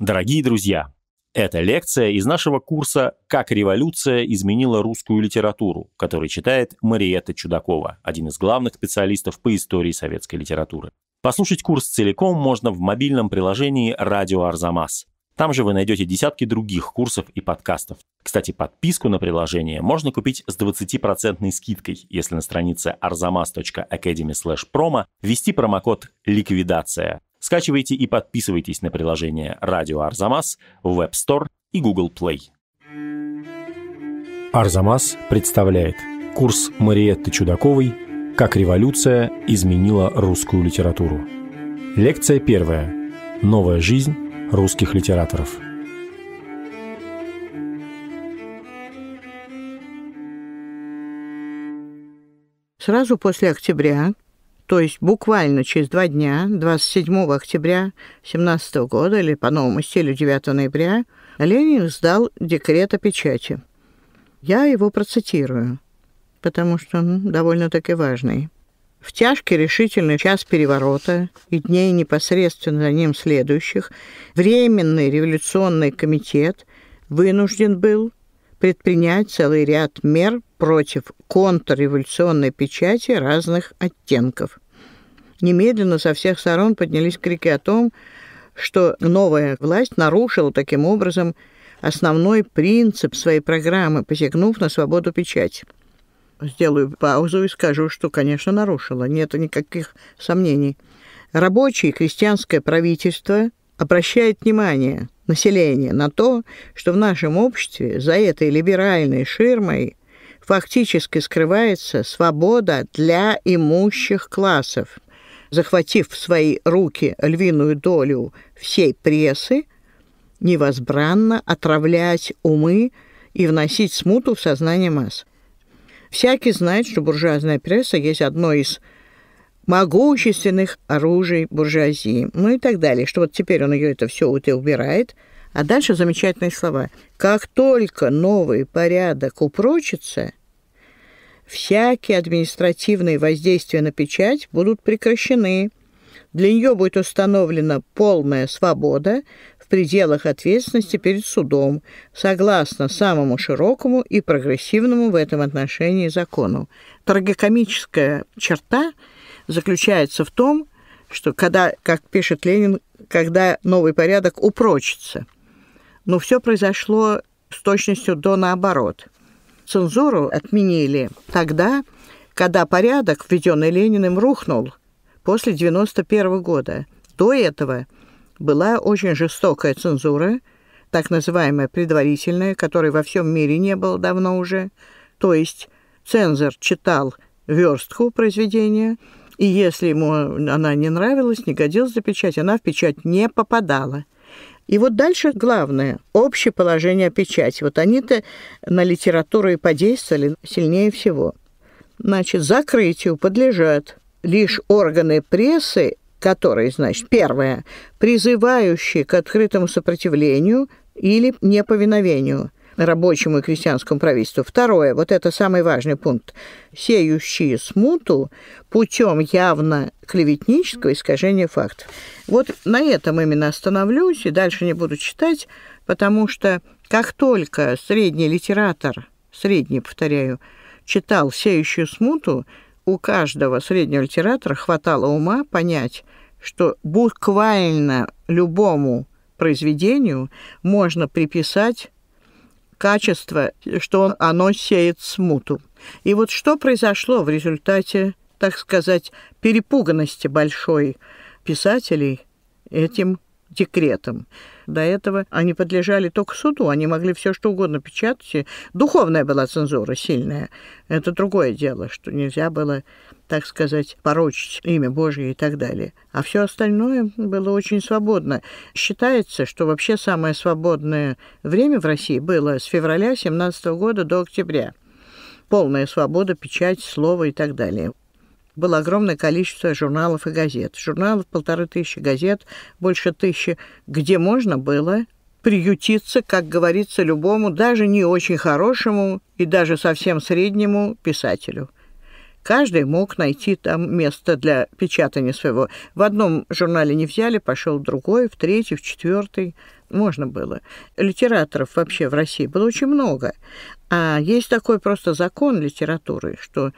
Дорогие друзья, это лекция из нашего курса «Как революция изменила русскую литературу», который читает Мариетта Чудакова, один из главных специалистов по истории советской литературы. Послушать курс целиком можно в мобильном приложении «Радио Арзамас». Там же вы найдете десятки других курсов и подкастов. Кстати, подписку на приложение можно купить с 20% скидкой, если на странице arzamas.academy.promo ввести промокод «Ликвидация», Скачивайте и подписывайтесь на приложение «Радио Арзамас» в Web Store и Google Play. Арзамас представляет курс Мариетты Чудаковой «Как революция изменила русскую литературу». Лекция первая. Новая жизнь русских литераторов. Сразу после октября то есть буквально через два дня, 27 октября 17 года или по новому стилю 9 ноября, Ленин сдал декрет о печати. Я его процитирую, потому что он довольно-таки важный. В тяжкий решительный час переворота и дней непосредственно за ним следующих Временный революционный комитет вынужден был предпринять целый ряд мер против контрреволюционной печати разных оттенков. Немедленно со всех сторон поднялись крики о том, что новая власть нарушила таким образом основной принцип своей программы, посягнув на свободу печати. Сделаю паузу и скажу, что, конечно, нарушила. Нет никаких сомнений. рабочее крестьянское правительство обращает внимание населения на то, что в нашем обществе за этой либеральной ширмой фактически скрывается свобода для имущих классов. Захватив в свои руки львиную долю всей прессы, невозбранно отравлять умы и вносить смуту в сознание масс. Всякий знает, что буржуазная пресса есть одно из могущественных оружий буржуазии, ну и так далее, что вот теперь он ее это все вот и убирает. А дальше замечательные слова. «Как только новый порядок упрочится, всякие административные воздействия на печать будут прекращены. Для нее будет установлена полная свобода в пределах ответственности перед судом, согласно самому широкому и прогрессивному в этом отношении закону». Трагикомическая черта – заключается в том, что когда, как пишет Ленин, когда новый порядок упрочится. Но все произошло с точностью до наоборот. Цензуру отменили тогда, когда порядок, введенный Лениным, рухнул после 1991 года. До этого была очень жестокая цензура, так называемая предварительная, которой во всем мире не было давно уже. То есть цензор читал верстку произведения – и если ему она не нравилась, не годилась за печать, она в печать не попадала. И вот дальше главное – общее положение о печати. Вот они-то на литературу и подействовали сильнее всего. Значит, закрытию подлежат лишь органы прессы, которые, значит, первое – призывающие к открытому сопротивлению или неповиновению – рабочему и крестьянскому правительству. Второе, вот это самый важный пункт, сеющие смуту путем явно клеветнического искажения фактов. Вот на этом именно остановлюсь и дальше не буду читать, потому что как только средний литератор, средний, повторяю, читал «Сеющую смуту», у каждого среднего литератора хватало ума понять, что буквально любому произведению можно приписать качество, что оно сеет смуту. И вот что произошло в результате, так сказать, перепуганности большой писателей этим декретом. До этого они подлежали только суду, они могли все что угодно печатать. И духовная была цензура сильная. Это другое дело, что нельзя было, так сказать, порочить имя Божье и так далее. А все остальное было очень свободно. Считается, что вообще самое свободное время в России было с февраля 17 года до октября полная свобода печать, слово и так далее было огромное количество журналов и газет. Журналов полторы тысячи, газет больше тысячи, где можно было приютиться, как говорится, любому, даже не очень хорошему и даже совсем среднему писателю. Каждый мог найти там место для печатания своего. В одном журнале не взяли, пошел в другой, в третий, в четвертый. Можно было. Литераторов вообще в России было очень много. А есть такой просто закон литературы, что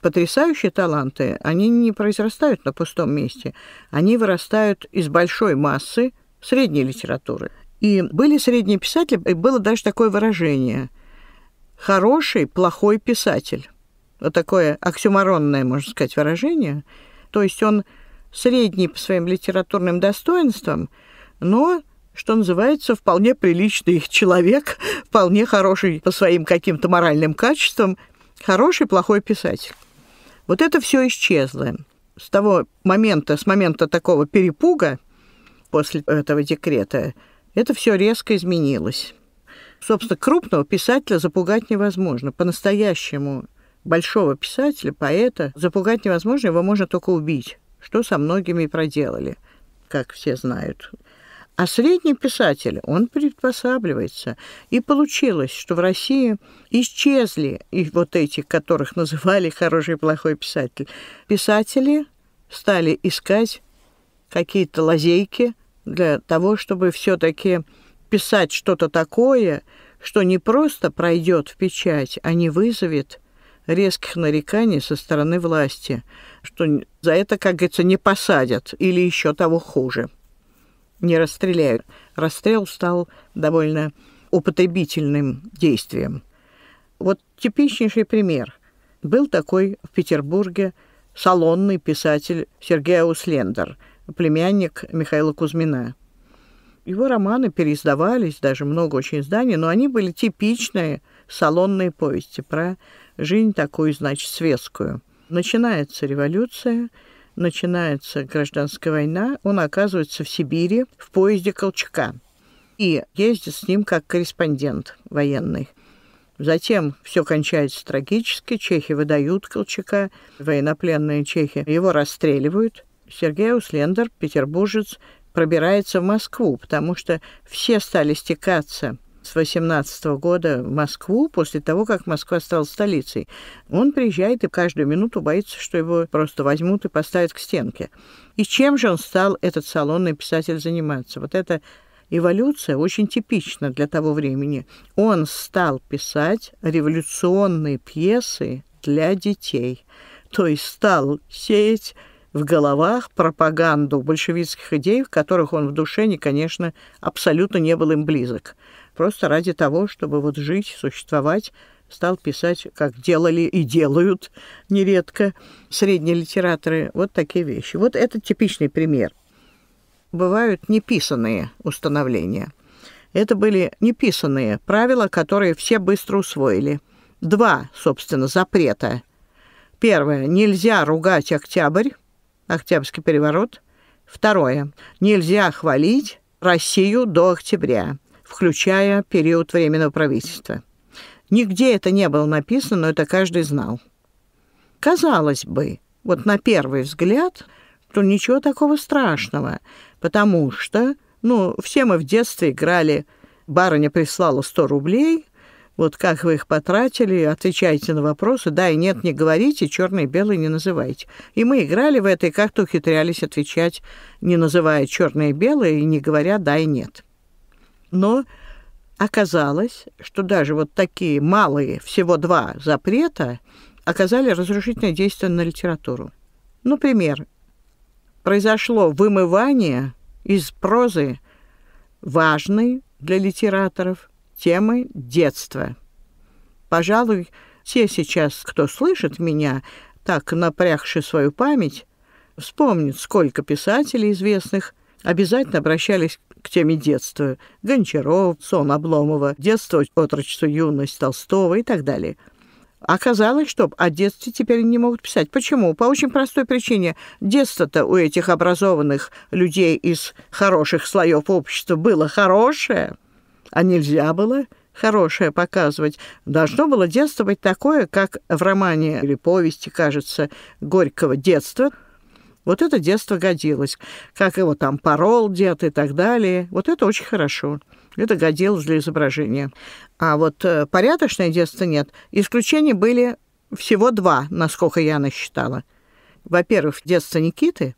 Потрясающие таланты, они не произрастают на пустом месте. Они вырастают из большой массы средней литературы. И были средние писатели, и было даже такое выражение «хороший, плохой писатель». Вот такое оксюморонное, можно сказать, выражение. То есть он средний по своим литературным достоинствам, но, что называется, вполне приличный человек, вполне хороший по своим каким-то моральным качествам, хороший, плохой писатель. Вот это все исчезло. С того момента, с момента такого перепуга после этого декрета, это все резко изменилось. Собственно, крупного писателя запугать невозможно. По-настоящему большого писателя, поэта, запугать невозможно, его можно только убить, что со многими и проделали, как все знают. А средний писатель, он приспосабливается. И получилось, что в России исчезли и вот эти, которых называли хороший и плохой писатель. Писатели стали искать какие-то лазейки для того, чтобы все-таки писать что-то такое, что не просто пройдет в печать, а не вызовет резких нареканий со стороны власти, что за это, как говорится, не посадят или еще того хуже не расстреляют. Расстрел стал довольно употребительным действием. Вот типичнейший пример. Был такой в Петербурге салонный писатель Сергей Ауслендер, племянник Михаила Кузьмина. Его романы переиздавались, даже много очень изданий, но они были типичные салонные повести про жизнь такую, значит, светскую. Начинается революция – начинается гражданская война, он оказывается в Сибири в поезде Колчака и ездит с ним как корреспондент военный. Затем все кончается трагически, чехи выдают Колчака, военнопленные чехи его расстреливают. Сергей Услендер, петербуржец, пробирается в Москву, потому что все стали стекаться 18 года в Москву, после того, как Москва стала столицей. Он приезжает и каждую минуту боится, что его просто возьмут и поставят к стенке. И чем же он стал, этот салонный писатель, заниматься? Вот эта эволюция очень типична для того времени. Он стал писать революционные пьесы для детей, то есть стал сеять в головах пропаганду большевистских идей, в которых он в душе, не, конечно, абсолютно не был им близок просто ради того, чтобы вот жить, существовать, стал писать, как делали и делают нередко средние литераторы, вот такие вещи. Вот это типичный пример. Бывают неписанные установления. Это были неписанные правила, которые все быстро усвоили. Два, собственно, запрета. Первое. Нельзя ругать октябрь, октябрьский переворот. Второе. Нельзя хвалить Россию до октября включая период Временного правительства. Нигде это не было написано, но это каждый знал. Казалось бы, вот на первый взгляд, то ничего такого страшного, потому что, ну, все мы в детстве играли «барыня прислала 100 рублей», вот как вы их потратили, отвечайте на вопросы, да и нет, не говорите, черное и белое не называйте. И мы играли в это, и как-то ухитрялись отвечать, не называя черное и белое, и не говоря да и нет. Но оказалось, что даже вот такие малые, всего два запрета, оказали разрушительное действие на литературу. Например, произошло вымывание из прозы важной для литераторов темы детства. Пожалуй, все сейчас, кто слышит меня, так напрягши свою память, вспомнит, сколько писателей известных обязательно обращались к теме детства. Гончаров, сон Обломова, детство, отрочество, юность Толстого и так далее. Оказалось, что о детстве теперь не могут писать. Почему? По очень простой причине. Детство-то у этих образованных людей из хороших слоев общества было хорошее, а нельзя было хорошее показывать. Должно было детство быть такое, как в романе или повести, кажется, Горького «Детство», вот это детство годилось. Как его там порол дед и так далее. Вот это очень хорошо. Это годилось для изображения. А вот э, порядочное детство нет. Исключения были всего два, насколько я насчитала. Во-первых, детство Никиты,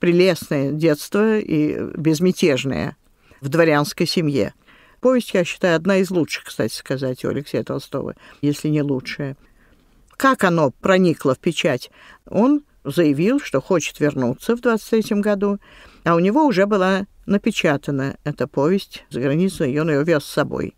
прелестное детство и безмятежное в дворянской семье. Повесть, я считаю, одна из лучших, кстати сказать, у Алексея Толстого, если не лучшая. Как оно проникло в печать? Он заявил, что хочет вернуться в 23 году, а у него уже была напечатана эта повесть за границу, и он ее вез с собой.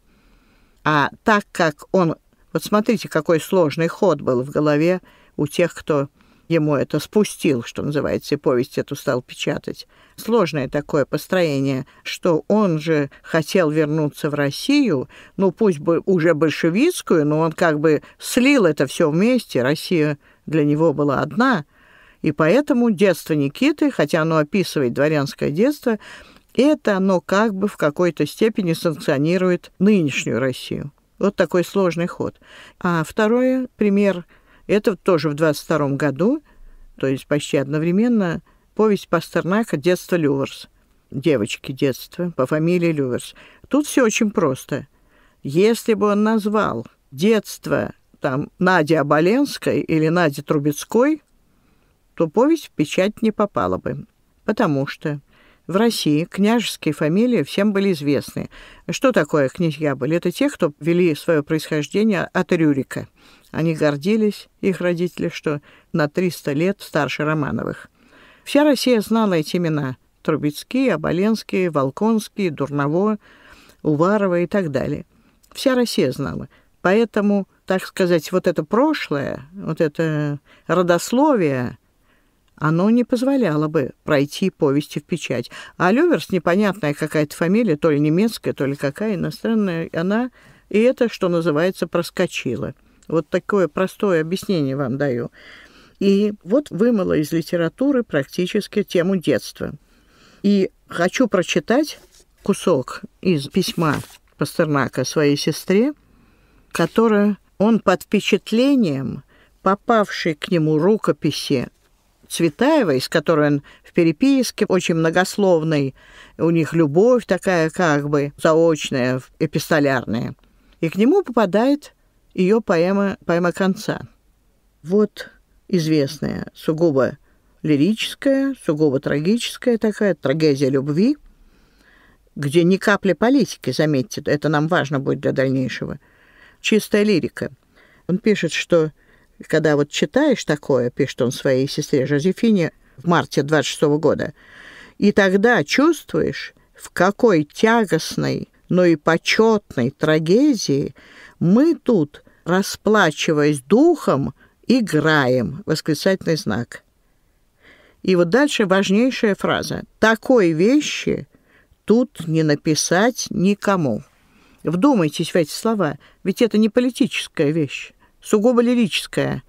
А так как он... Вот смотрите, какой сложный ход был в голове у тех, кто ему это спустил, что называется, и повесть эту стал печатать. Сложное такое построение, что он же хотел вернуться в Россию, ну пусть бы уже большевистскую, но он как бы слил это все вместе, Россия для него была одна — и поэтому детство Никиты, хотя оно описывает дворянское детство, это оно как бы в какой-то степени санкционирует нынешнюю Россию. Вот такой сложный ход. А второе, пример, это тоже в 22 году, то есть почти одновременно, повесть Пастернака «Детство Люверс». Девочки детства по фамилии Люверс. Тут все очень просто. Если бы он назвал детство там Нади Оболенской или Нади Трубецкой, что повесть в печать не попала бы. Потому что в России княжеские фамилии всем были известны. Что такое князья были? Это те, кто вели свое происхождение от Рюрика. Они гордились, их родители, что на 300 лет старше Романовых. Вся Россия знала эти имена. Трубецкие, Оболенские, Волконские, Дурново, Уварова и так далее. Вся Россия знала. Поэтому, так сказать, вот это прошлое, вот это родословие – оно не позволяло бы пройти повести в печать. А Люверс, непонятная какая-то фамилия, то ли немецкая, то ли какая иностранная, она и это, что называется, проскочила. Вот такое простое объяснение вам даю. И вот вымыла из литературы практически тему детства. И хочу прочитать кусок из письма Пастернака своей сестре, которое он под впечатлением попавшей к нему рукописи Цветаевой, с которой он в переписке, очень многословный, у них любовь такая как бы заочная, эпистолярная. И к нему попадает ее поэма, поэма конца. Вот известная, сугубо лирическая, сугубо трагическая такая, трагедия любви, где ни капли политики, заметьте, это нам важно будет для дальнейшего, чистая лирика. Он пишет, что и когда вот читаешь такое, пишет он своей сестре Жозефине в марте 26 -го года, и тогда чувствуешь, в какой тягостной, но и почетной трагедии мы тут, расплачиваясь духом, играем. Восклицательный знак. И вот дальше важнейшая фраза. Такой вещи тут не написать никому. Вдумайтесь в эти слова, ведь это не политическая вещь сугубо лирическое.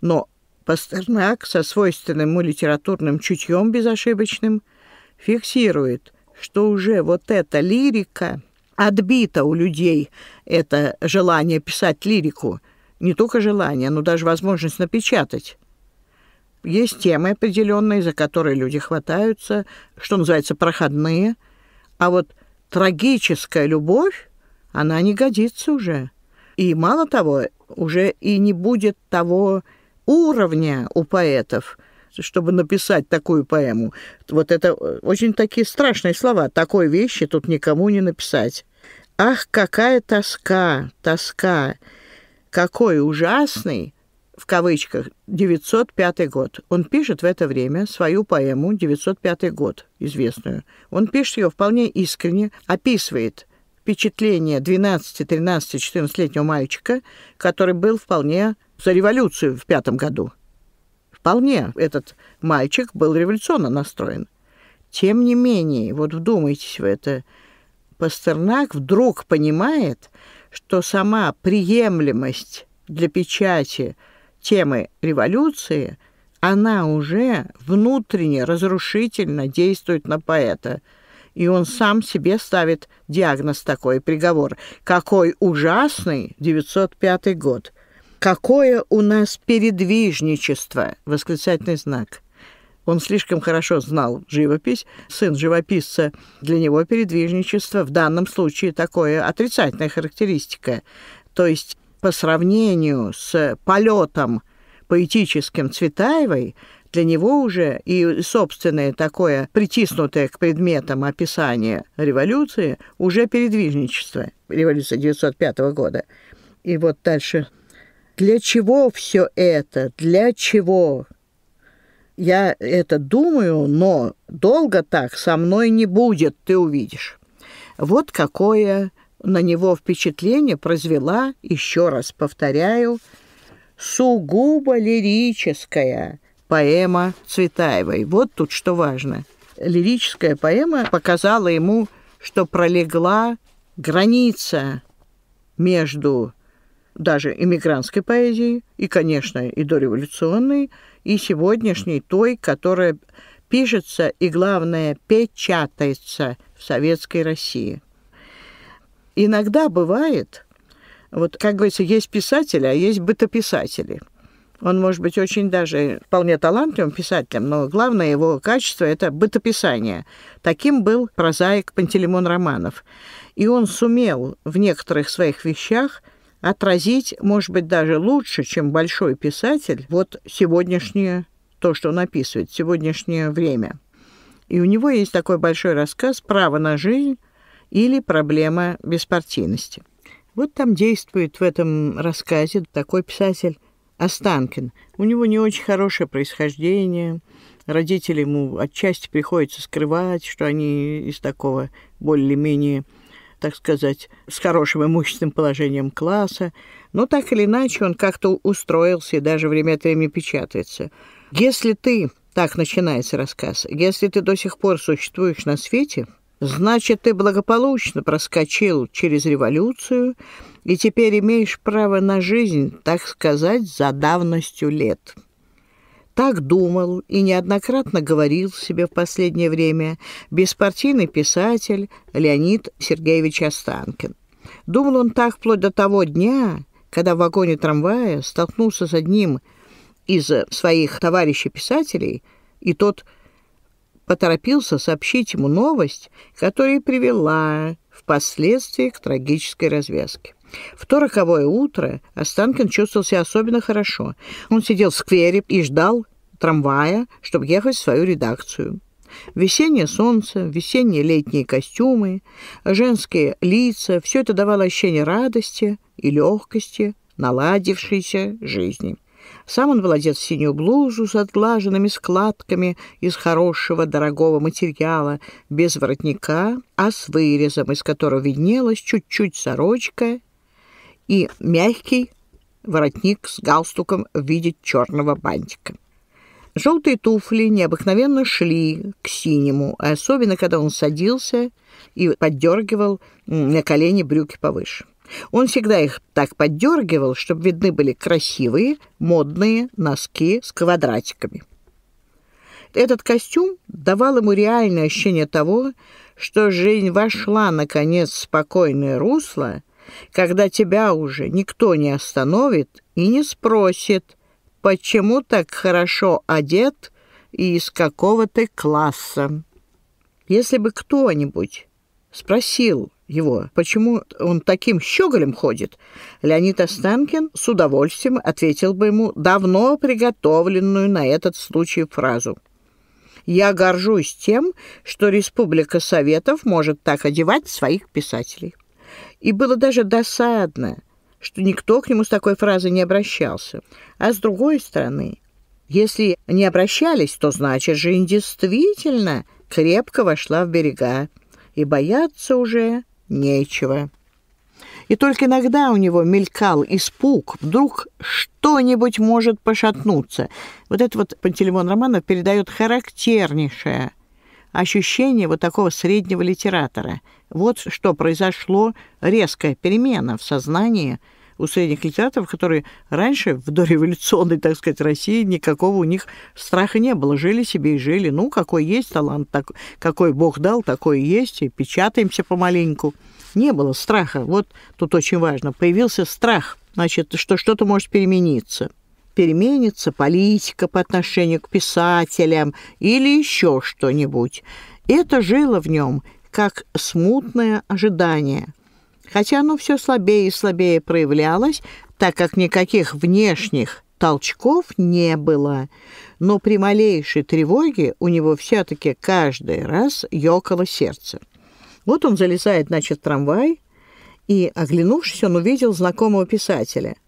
Но Пастернак со свойственным ему литературным чутьем безошибочным фиксирует, что уже вот эта лирика отбита у людей, это желание писать лирику, не только желание, но даже возможность напечатать. Есть темы определенные, за которые люди хватаются, что называется, проходные. А вот трагическая любовь, она не годится уже. И мало того, уже и не будет того уровня у поэтов, чтобы написать такую поэму. Вот это э, очень такие страшные слова. Такой вещи тут никому не написать. Ах, какая тоска, тоска. Какой ужасный, в кавычках, 905 год. Он пишет в это время свою поэму «905 год», известную. Он пишет ее вполне искренне, описывает – впечатление 12, 13, 14-летнего мальчика, который был вполне за революцию в пятом году. Вполне этот мальчик был революционно настроен. Тем не менее, вот вдумайтесь в это, Пастернак вдруг понимает, что сама приемлемость для печати темы революции, она уже внутренне разрушительно действует на поэта – и он сам себе ставит диагноз такой, приговор. Какой ужасный 905 год! Какое у нас передвижничество! Восклицательный знак. Он слишком хорошо знал живопись, сын живописца. Для него передвижничество в данном случае такое отрицательная характеристика. То есть по сравнению с полетом поэтическим Цветаевой – для него уже и собственное такое притиснутое к предметам описание революции уже передвижничество, революции 1905 года. И вот дальше. Для чего все это? Для чего? Я это думаю, но долго так со мной не будет, ты увидишь. Вот какое на него впечатление произвела, еще раз повторяю, сугубо лирическая поэма Цветаевой. Вот тут что важно. Лирическая поэма показала ему, что пролегла граница между даже иммигрантской поэзией и, конечно, и дореволюционной, и сегодняшней той, которая пишется и, главное, печатается в советской России. Иногда бывает, вот, как говорится, есть писатели, а есть бытописатели – он может быть очень даже вполне талантливым писателем, но главное его качество – это бытописание. Таким был прозаик Пантелеймон Романов. И он сумел в некоторых своих вещах отразить, может быть, даже лучше, чем большой писатель, вот сегодняшнее, то, что он описывает, сегодняшнее время. И у него есть такой большой рассказ «Право на жизнь» или «Проблема беспартийности». Вот там действует в этом рассказе такой писатель Останкин. У него не очень хорошее происхождение. Родители ему отчасти приходится скрывать, что они из такого более-менее так сказать, с хорошим имущественным положением класса, но так или иначе он как-то устроился и даже время от времени печатается. Если ты, так начинается рассказ, если ты до сих пор существуешь на свете, значит, ты благополучно проскочил через революцию, и теперь имеешь право на жизнь, так сказать, за давностью лет». Так думал и неоднократно говорил себе в последнее время беспартийный писатель Леонид Сергеевич Останкин. Думал он так вплоть до того дня, когда в вагоне трамвая столкнулся с одним из своих товарищей-писателей, и тот поторопился сообщить ему новость, которая привела впоследствии к трагической развязке. В то роковое утро Останкин чувствовал себя особенно хорошо. Он сидел в сквере и ждал трамвая, чтобы ехать в свою редакцию. Весеннее солнце, весенние летние костюмы, женские лица – все это давало ощущение радости и легкости наладившейся жизни. Сам он был одет в синюю блузу с отглаженными складками из хорошего дорогого материала, без воротника, а с вырезом, из которого виднелась чуть-чуть сорочка и мягкий воротник с галстуком в виде черного бантика. Желтые туфли необыкновенно шли к синему, особенно когда он садился и поддергивал на колени брюки повыше. Он всегда их так поддергивал, чтобы видны были красивые, модные носки с квадратиками. Этот костюм давал ему реальное ощущение того, что жизнь вошла, наконец, в спокойное русло – когда тебя уже никто не остановит и не спросит, почему так хорошо одет и из какого ты класса. Если бы кто-нибудь спросил его, почему он таким щеголем ходит, Леонид Останкин с удовольствием ответил бы ему давно приготовленную на этот случай фразу. «Я горжусь тем, что Республика Советов может так одевать своих писателей» и было даже досадно, что никто к нему с такой фразой не обращался. А с другой стороны, если не обращались, то значит же действительно крепко вошла в берега, и бояться уже нечего. И только иногда у него мелькал испуг, вдруг что-нибудь может пошатнуться. Вот это вот Пантелеймон Романов передает характернейшее ощущение вот такого среднего литератора. Вот что произошло, резкая перемена в сознании у средних литераторов, которые раньше, в дореволюционной, так сказать, России, никакого у них страха не было. Жили себе и жили. Ну, какой есть талант, так, какой Бог дал, такой и есть, и печатаемся помаленьку. Не было страха. Вот тут очень важно. Появился страх, значит, что что-то может перемениться переменится политика по отношению к писателям или еще что-нибудь. Это жило в нем как смутное ожидание. Хотя оно все слабее и слабее проявлялось, так как никаких внешних толчков не было. Но при малейшей тревоге у него все-таки каждый раз ёкало сердце. Вот он залезает, значит, в трамвай, и, оглянувшись, он увидел знакомого писателя –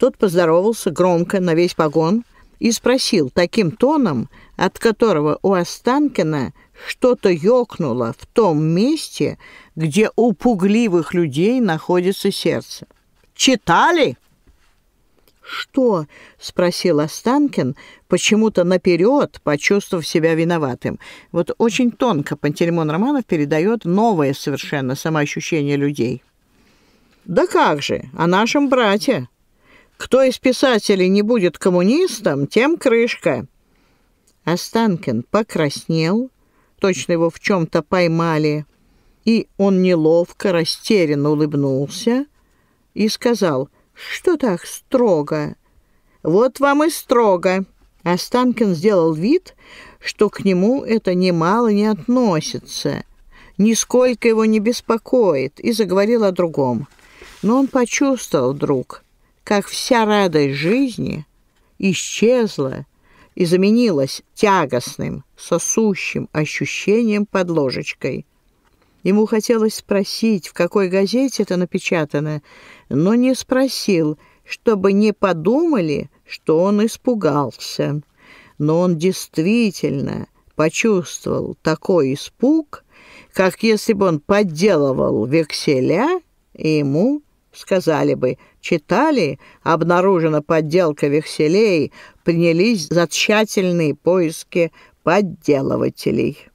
тот поздоровался громко на весь погон и спросил таким тоном, от которого у Останкина что-то ёкнуло в том месте, где у пугливых людей находится сердце. «Читали?» «Что?» — спросил Останкин, почему-то наперед, почувствовав себя виноватым. Вот очень тонко Пантелеймон Романов передает новое совершенно самоощущение людей. «Да как же, о нашем брате!» Кто из писателей не будет коммунистом, тем крышка». Останкин покраснел, точно его в чем-то поймали, и он неловко, растерянно улыбнулся и сказал, «Что так строго?» «Вот вам и строго!» Останкин сделал вид, что к нему это немало не относится, нисколько его не беспокоит, и заговорил о другом. Но он почувствовал, друг, как вся радость жизни исчезла и заменилась тягостным, сосущим ощущением под ложечкой. Ему хотелось спросить, в какой газете это напечатано, но не спросил, чтобы не подумали, что он испугался. Но он действительно почувствовал такой испуг, как если бы он подделывал векселя, и ему сказали бы, читали, обнаружена подделка векселей, принялись за тщательные поиски подделывателей.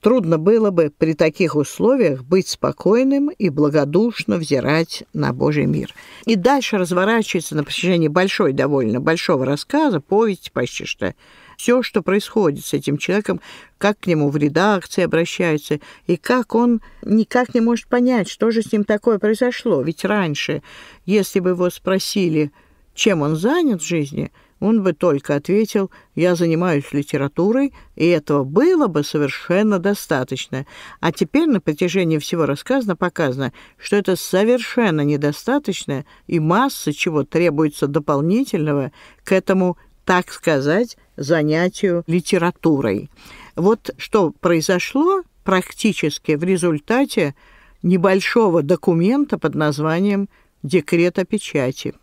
Трудно было бы при таких условиях быть спокойным и благодушно взирать на Божий мир. И дальше разворачивается на протяжении большой, довольно большого рассказа, повесть почти что, все, что происходит с этим человеком, как к нему в редакции обращаются, и как он никак не может понять, что же с ним такое произошло. Ведь раньше, если бы его спросили, чем он занят в жизни – он бы только ответил «я занимаюсь литературой», и этого было бы совершенно достаточно. А теперь на протяжении всего рассказа показано, что это совершенно недостаточно, и масса чего требуется дополнительного к этому, так сказать, занятию литературой. Вот что произошло практически в результате небольшого документа под названием «Декрет о печати».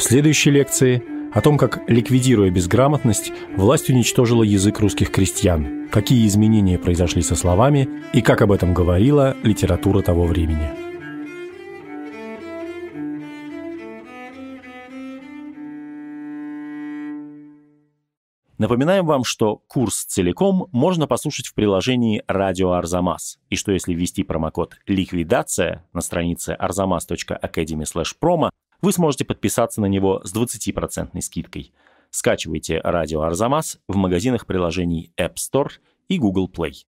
В следующей лекции о том, как, ликвидируя безграмотность, власть уничтожила язык русских крестьян, какие изменения произошли со словами и как об этом говорила литература того времени. Напоминаем вам, что курс целиком можно послушать в приложении «Радио Арзамас», и что если ввести промокод «Ликвидация» на странице arzamas.academy.com, вы сможете подписаться на него с 20% скидкой. Скачивайте радио Арзамас в магазинах приложений App Store и Google Play.